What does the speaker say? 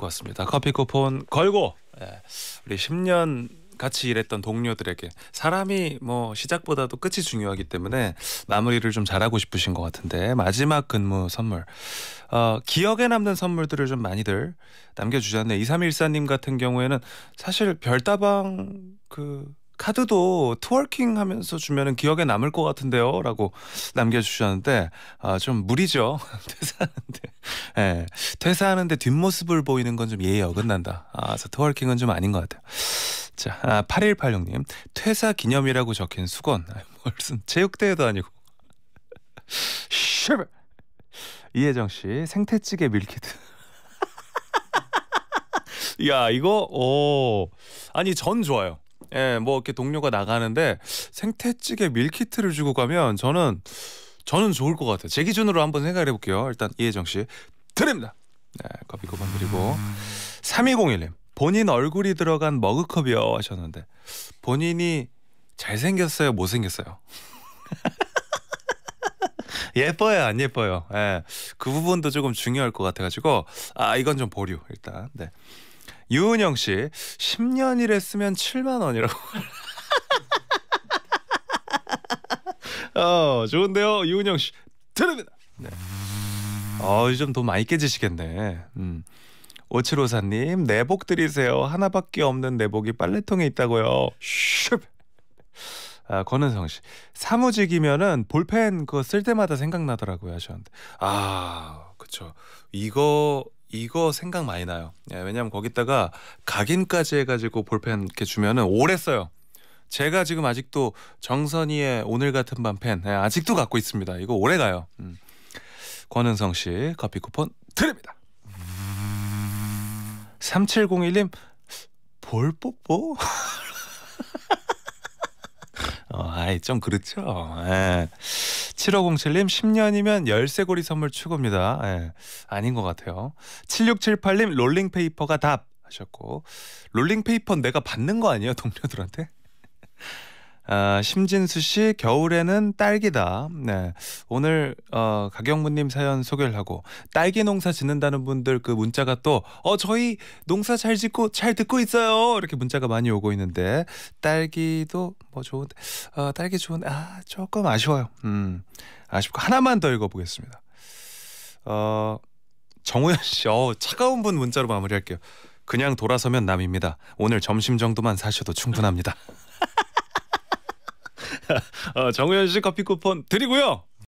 듣고 왔습니다. 커피 쿠폰 걸고 예, 우리 10년 같이 일했던 동료들에게 사람이 뭐 시작보다도 끝이 중요하기 때문에 마무리를 좀 잘하고 싶으신 것 같은데 마지막 근무 선물 어, 기억에 남는 선물들을 좀 많이들 남겨주셨네 2314님 같은 경우에는 사실 별다방 그 카드도 트월킹 하면서 주면은 기억에 남을 것 같은데요 라고 남겨주셨는데 아, 좀 무리죠 대사인데 예, 퇴사하는데 뒷모습을 보이는 건 좀 예의 어긋난다. 아, 그래 트월킹은 좀 아닌 것 같아요. 자, 아, 8186님 퇴사 기념이라고 적힌 수건 아, 무슨 체육대회도 아니고 쉐발 이혜정 씨 생태찌개 밀키트 야 이거 오 아니 전 좋아요 예뭐 이렇게 동료가 나가는데 생태찌개 밀키트를 주고 가면 저는 저는 좋을 것 같아요 제 기준으로 한번 생각해 볼게요 일단 이혜정 씨 드립니다. 네, 커피 쿠폰 드리고 음. 3201님 본인 얼굴이 들어간 머그컵이요 하셨는데 본인이 잘생겼어요 못생겼어요? 예뻐요 안 예뻐요? 예, 네, 그 부분도 조금 중요할 것 같아가지고 아 이건 좀 보류 일단 네. 유은영 씨 10년 일에 쓰면 7만 원이라고 어 좋은데요 유은영 씨 드립니다 네. 어, 요즘 돈 많이 깨지시겠네. 음. 5754님, 내복 드리세요. 하나밖에 없는 내복이 빨래통에 있다고요. 슉! 아, 권은성 씨. 사무직이면은 볼펜 그거 쓸 때마다 생각나더라고요 하셨는데. 아, 그쵸. 이거 이거 생각 많이 나요. 예, 왜냐면 거기다가 각인까지 해가지고 볼펜 이렇게 주면은 오래 써요. 제가 지금 아직도 정선이의 오늘 같은 밤펜 예, 아직도 갖고 있습니다. 이거 오래 가요. 음. 권은성 씨 커피 쿠폰 드립니다. 3701님 볼뽀뽀? 어, 아이 좀 그렇죠. 예. 7507님 10년이면 열쇠고리 선물 추구입니다 예. 아닌 것 같아요. 7678님 롤링페이퍼가 답 하셨고 롤링페이퍼 내가 받는 거 아니에요 동료들한테? 어, 심진수 씨 겨울에는 딸기다. 네. 오늘 어, 가경무님 사연 소개를 하고 딸기 농사 짓는다는 분들 그 문자가 또어 저희 농사 잘 짓고 잘 듣고 있어요. 이렇게 문자가 많이 오고 있는데 딸기도 뭐좋은 어, 딸기 좋은아 조금 아쉬워요. 음 아쉽고 하나만 더 읽어보겠습니다. 어 정우현 씨, 어 차가운 분 문자로 마무리할게요. 그냥 돌아서면 남입니다. 오늘 점심 정도만 사셔도 충분합니다. 어, 정우현 씨 커피 쿠폰 드리고요.